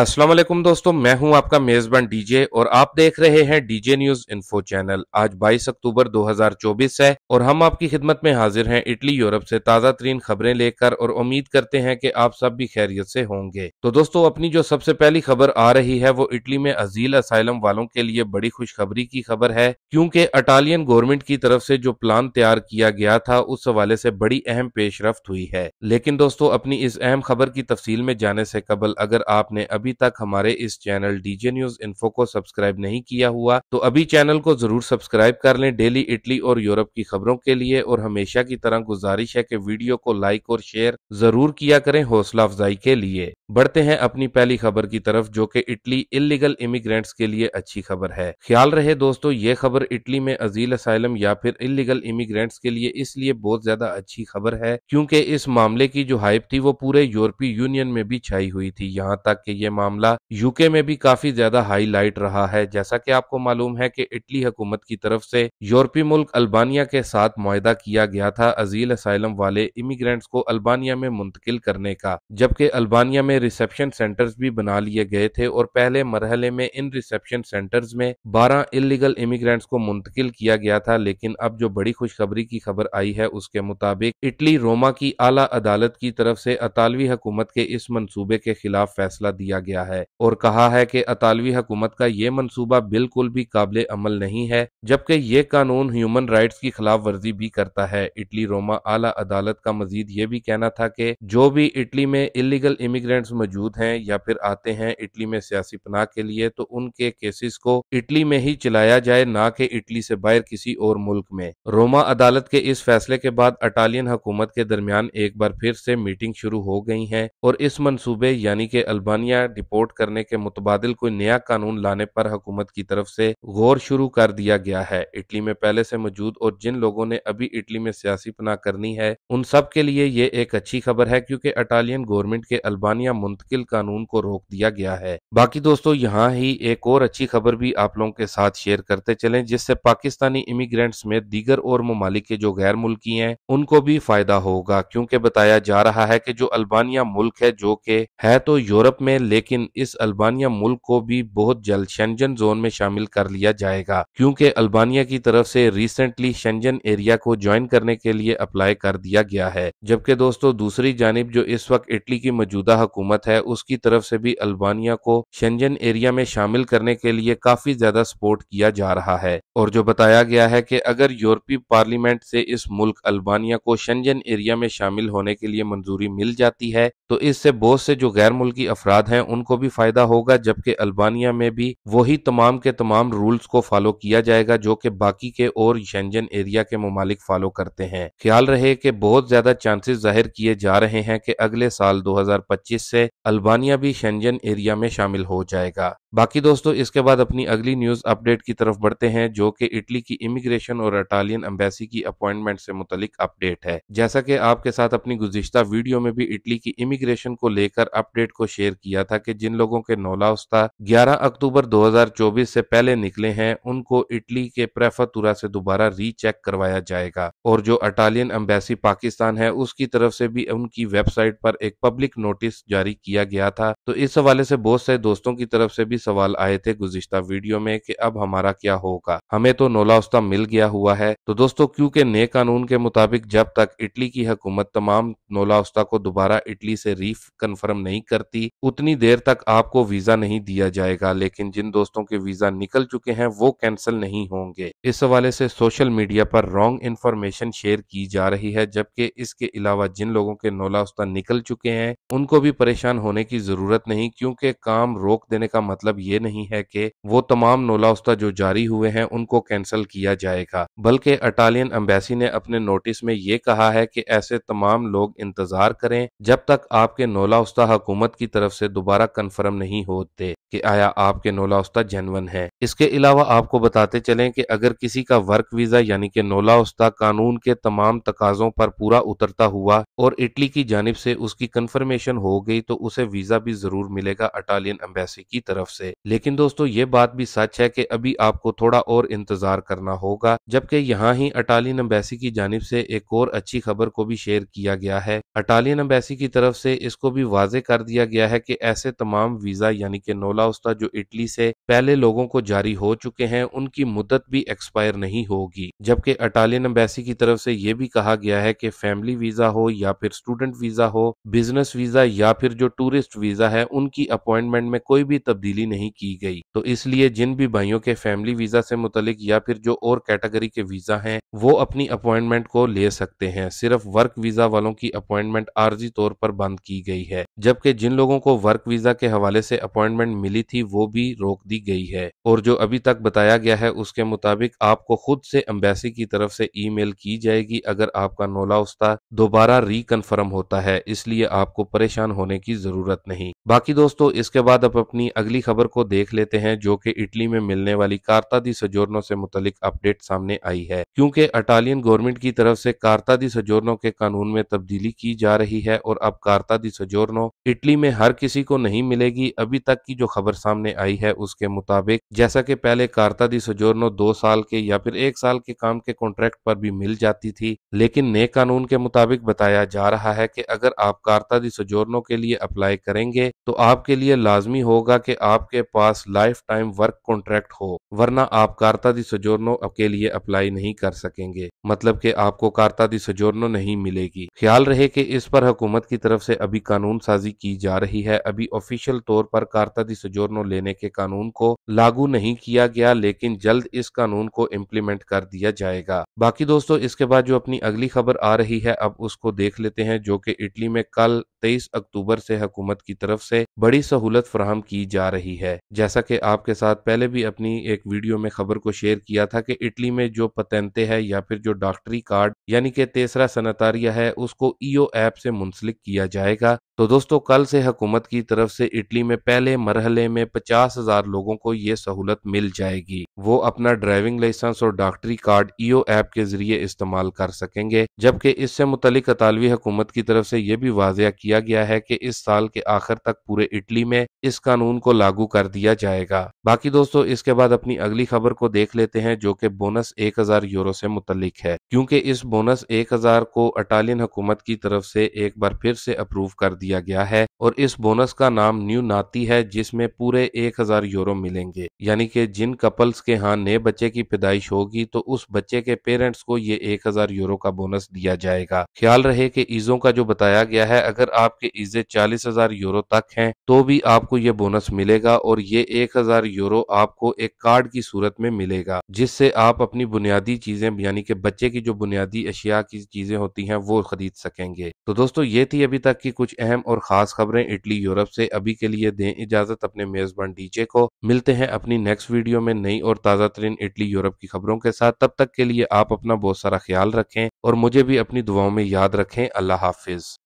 असलम दोस्तों मैं हूं आपका मेजबान डीजे और आप देख रहे हैं डीजे न्यूज इन्फो चैनल आज 22 अक्टूबर 2024 है और हम आपकी खिदमत में हाजिर हैं इटली यूरोप से ताज़ा तरीन खबरें लेकर और उम्मीद करते हैं कि आप सब भी खैरियत से होंगे तो दोस्तों अपनी जो सबसे पहली खबर आ रही है वो इटली में अजील असाइलम वालों के लिए बड़ी खुशखबरी की खबर है क्योंकि अटालियन गवर्नमेंट की तरफ से जो प्लान तैयार किया गया था उस हवाले से बड़ी अहम पेशरफ हुई है लेकिन दोस्तों अपनी इस अहम खबर की तफसील में जाने से कबल अगर आपने अभी तक हमारे इस चैनल डीजे न्यूज इन्फो को सब्सक्राइब नहीं किया हुआ तो अभी चैनल को जरूर सब्सक्राइब कर लें डेली इटली और यूरोप की खबर खबरों के लिए और हमेशा की तरह गुजारिश है कि वीडियो को लाइक और शेयर जरूर किया करें हौसला अफजाई के लिए बढ़ते हैं अपनी पहली खबर की तरफ जो कि इटली इलीगल इमिग्रेंट्स के लिए अच्छी खबर है ख्याल रहे दोस्तों ये खबर इटली में अजील असाइलम या फिर इलीगल इमिग्रेंट्स के लिए इसलिए बहुत ज्यादा अच्छी खबर है क्योंकि इस मामले की जो हाइप थी वो पूरे यूरोपीय यूनियन में भी छाई हुई थी यहाँ तक कि ये मामला यूके में भी काफी ज्यादा हाईलाइट रहा है जैसा कि आपको मालूम है कि इटली हुकूमत की तरफ से यूरोपीय मुल्क अल्बानिया के के साथ मुहिदा किया गया था अजील असाइलम वाले इमिग्रेंट्स को अल्बानिया में मुंतकिल करने का जबकि अल्बानिया में रिसेप्शन सेंटर्स भी बना लिए गए थे और पहले मरहले में इन रिसेप्शन सेंटर्स में बारह इलीगल इमिग्रेंट्स को मुंतकिल किया गया था लेकिन अब जो बड़ी खुशखबरी की खबर आई है उसके मुताबिक इटली रोमा की आला अदालत की तरफ से अतालवी हुकूमत के इस मनसूबे के खिलाफ फैसला दिया गया है और कहा है कि अतालवी हुकूमत का ये मनसूबा बिल्कुल भी काबिल अमल नहीं है जबकि ये कानून ह्यूमन राइट्स की खिलाफ खिलाफ वर्जी भी करता है इटली रोमा आला अदालत का मजीद ये भी कहना था कि जो भी इटली में इलीगल इमिग्रेंट्स मौजूद हैं या फिर आते हैं इटली में सियासी पनाह के लिए तो उनके केसेस को इटली में ही चलाया जाए ना कि इटली से बाहर किसी और मुल्क में रोमा अदालत के इस फैसले के बाद अटालियन हुकूमत के दरमियान एक बार फिर से मीटिंग शुरू हो गई है और इस मनसूबे यानी कि अल्बानिया डिपोर्ट करने के मुतबादल कोई नया कानून लाने पर हुकूमत की तरफ से गौर शुरू कर दिया गया है इटली में पहले से मौजूद और जिन लोगों ने अभी इटली में सियासी पनाह करनी है उन सब के लिए ये एक अच्छी खबर है क्योंकि अटालियन गवर्नमेंट के अल्बानिया मुंतकिल कानून को रोक दिया गया है बाकी दोस्तों यहाँ ही एक और अच्छी खबर भी आप लोगों के साथ शेयर करते चले जिससे पाकिस्तानी इमिग्रेंट समेत दीगर और ममालिक के जो गैर मुल्की है उनको भी फायदा होगा क्योंकि बताया जा रहा है की जो अल्बानिया मुल्क है जो के है तो यूरोप में लेकिन इस अल्बानिया मुल्क को भी बहुत जल्द शेंजन जोन में शामिल कर लिया जाएगा क्योंकि अल्बानिया की तरफ से रिसेंटली शंजन स्पेंगेन एरिया को ज्वाइन करने के लिए अप्लाई कर दिया गया है जबकि दोस्तों दूसरी जानब जो इस वक्त इटली की मौजूदा हुकूमत है उसकी तरफ से भी अल्बानिया को शंजन एरिया में शामिल करने के लिए काफी ज्यादा सपोर्ट किया जा रहा है और जो बताया गया है की अगर यूरोपीय पार्लियामेंट से इस मुल्क अल्बानिया को शंजन एरिया में शामिल होने के लिए मंजूरी मिल जाती है तो इससे बहुत से जो गैर मुल्की अफराद हैं उनको भी फायदा होगा जबकि अल्बानिया में भी वही तमाम के तमाम रूल्स को फॉलो किया जाएगा जो कि बाकी के और शेंजन एरिया इंडिया के ममालिक फॉलो करते हैं ख्याल रहे कि बहुत ज्यादा चांसेस जाहिर किए जा रहे हैं कि अगले साल 2025 से अल्बानिया भी शेंजन एरिया में शामिल हो जाएगा बाकी दोस्तों इसके बाद अपनी अगली न्यूज अपडेट की तरफ बढ़ते हैं जो कि इटली की इमिग्रेशन और इटालियन एम्बेसी की अपॉइंटमेंट से मुतलिक अपडेट है जैसा कि आपके साथ अपनी गुजश्ता वीडियो में भी इटली की इमिग्रेशन को लेकर अपडेट को शेयर किया था कि जिन लोगों के नौला उस्ता ग्यारह अक्टूबर 2024 से पहले निकले हैं उनको इटली के प्रेफातुरा से दोबारा रीचेक करवाया जाएगा और जो अटालियन एम्बेसी पाकिस्तान है उसकी तरफ से भी उनकी वेबसाइट पर एक पब्लिक नोटिस जारी किया गया था तो इस हवाले से बहुत से दोस्तों की तरफ से भी सवाल आए थे गुजशत वीडियो में कि अब हमारा क्या होगा हमें तो नोला उस्ता मिल गया हुआ है तो दोस्तों क्योंकि नए कानून के मुताबिक जब तक इटली की हकूमत तमाम नोला उस्ता को दोबारा इटली से रीफ कन्फर्म नहीं करती उतनी देर तक आपको वीजा नहीं दिया जाएगा लेकिन जिन दोस्तों के वीजा निकल चुके हैं वो कैंसिल नहीं होंगे इस हवाले से सोशल मीडिया पर रॉन्ग इन्फॉर्मेशन शेयर की जा रही है जबकि इसके अलावा जिन लोगों के नोला उस्ता निकल चुके हैं उनको भी परेशान होने की जरूरत जरूरत नहीं क्योंकि काम रोक देने का मतलब ये नहीं है कि वो तमाम नोलास्ता जो जारी हुए हैं उनको कैंसिल किया जाएगा बल्कि अटालियन अम्बेसी ने अपने नोटिस में ये कहा है कि ऐसे तमाम लोग इंतजार करें जब तक आपके नोलास्ता हुकूमत की तरफ से दोबारा कन्फर्म नहीं होते कि आया आपके नोला उस्ता जेनवन है इसके अलावा आपको बताते चलें कि अगर किसी का वर्क वीजा यानी कि नोला उस्ता कानून के तमाम तकाजों पर पूरा उतरता हुआ और इटली की जानब से उसकी कंफर्मेशन हो गई तो उसे वीजा भी जरूर मिलेगा अटालियन एम्बेसी की तरफ से लेकिन दोस्तों ये बात भी सच है कि अभी आपको थोड़ा और इंतजार करना होगा जबकि यहाँ ही अटालियन एम्बेसी की जानब से एक और अच्छी खबर को भी शेयर किया गया है अटालियन एम्बेसी की तरफ से इसको भी वाजे कर दिया गया है कि ऐसे तमाम वीजा यानी कि नोला उसका जो इटली से पहले लोगों को जारी हो चुके हैं उनकी मुद्दत भी एक्सपायर नहीं होगी जबकि अटालियन एम्बेसी की तरफ से यह भी कहा गया है कि फैमिली वीजा हो या फिर स्टूडेंट वीजा हो बिजनेस वीजा या फिर जो टूरिस्ट वीजा है उनकी अपॉइंटमेंट में कोई भी तब्दीली नहीं की गई तो इसलिए जिन भी भाइयों के फैमिली वीजा से मुतलिक या फिर जो और कैटेगरी के वीजा हैं वो अपनी अपॉइंटमेंट को ले सकते हैं सिर्फ वर्क वीजा वालों की अपॉइंटमेंट आर्जी तौर पर बंद की गई है जबकि जिन लोगों को वर्क वीजा के हवाले से अपॉइंटमेंट मिल मिली थी वो भी रोक दी गई है और जो अभी तक बताया गया है उसके मुताबिक आपको खुद से एम्बेसी की तरफ से ईमेल की जाएगी अगर आपका नोला उस्ता दोबारा रिकन्फर्म होता है इसलिए आपको परेशान होने की जरूरत नहीं बाकी दोस्तों इसके बाद आप अपनी अगली खबर को देख लेते हैं जो कि इटली में मिलने वाली कार्ता दी सजोरनो से मुतलिक अपडेट सामने आई है क्योंकि अटालियन गवर्नमेंट की तरफ से कार्ता दी सजोरनो के कानून में तब्दीली की जा रही है और अब कार्ता दी सजोरनो इटली में हर किसी को नहीं मिलेगी अभी तक की जो खबर खबर सामने आई है उसके मुताबिक जैसा कि पहले कारता दी सजोरनो दो साल के या फिर एक साल के काम के कॉन्ट्रैक्ट पर भी मिल जाती थी लेकिन नए कानून के मुताबिक बताया जा रहा है कि अगर आप कारता दी सजोरनो के लिए अप्लाई करेंगे तो आपके लिए लाजमी होगा कि आपके पास लाइफ टाइम वर्क कॉन्ट्रैक्ट हो वरना आप कारता दी सजोरनो के लिए अप्लाई नहीं कर सकेंगे मतलब कि आपको कारता दी सजोरनो नहीं मिलेगी ख्याल रहे कि इस पर हुकूमत की तरफ से अभी कानून साजी की जा रही है अभी ऑफिशियल तौर पर कारता दी जोर्नो लेने के कानून को लागू नहीं किया गया लेकिन जल्द इस कानून को इम्प्लीमेंट कर दिया जाएगा बाकी दोस्तों इसके बाद जो अपनी अगली खबर आ रही है अब उसको देख लेते हैं जो की इटली में कल तेईस अक्टूबर से हुकूमत की तरफ से बड़ी सहूलत फराहम की जा रही है जैसा कि आपके साथ पहले भी अपनी एक वीडियो में खबर को शेयर किया था कि इटली में जो पतनते है या फिर जो डॉक्टरी कार्ड यानी कि तेसरा सनातारिया है उसको ईओ ऐप से मुंसलिक किया जाएगा तो दोस्तों कल से हुकूमत की तरफ से इटली में पहले मरहल मरहले में पचास हजार लोगों को ये सहूलत मिल जाएगी वो अपना ड्राइविंग लाइसेंस और डॉक्टरी कार्ड ईओ ऐप के जरिए इस्तेमाल कर सकेंगे जबकि इससे मुतलिक अतालवी हुकूमत की तरफ से यह भी वाजिया किया गया है कि इस साल के आखिर तक पूरे इटली में इस कानून को लागू कर दिया जाएगा बाकी दोस्तों इसके बाद अपनी अगली खबर को देख लेते हैं जो कि बोनस एक हजार यूरो से मुतलिक है क्योंकि इस बोनस एक हजार को अटालियन हुकूमत की तरफ से एक बार फिर से अप्रूव कर दिया गया है और इस बोनस का नाम न्यू नाती है जिसमें पूरे 1000 यूरो मिलेंगे यानी कि जिन कपल्स के यहाँ नए बच्चे की पैदाइश होगी तो उस बच्चे के पेरेंट्स को ये 1000 यूरो का बोनस दिया जाएगा ख्याल रहे कि ईजों का जो बताया गया है अगर आपके ईजे 40000 यूरो तक हैं तो भी आपको ये बोनस मिलेगा और ये एक यूरो आपको एक कार्ड की सूरत में मिलेगा जिससे आप अपनी बुनियादी चीजें यानी कि बच्चे की जो बुनियादी अशिया की चीजें होती है वो खरीद सकेंगे तो दोस्तों ये थी अभी तक की कुछ अहम और खास खबर खबरें इटली यूरोप से अभी के लिए दें इजाजत अपने मेजबान डीजे को मिलते हैं अपनी नेक्स्ट वीडियो में नई और ताज़ा तरीन इटली यूरोप की खबरों के साथ तब तक के लिए आप अपना बहुत सारा ख्याल रखें और मुझे भी अपनी दुआओं में याद रखें अल्लाह हाफिज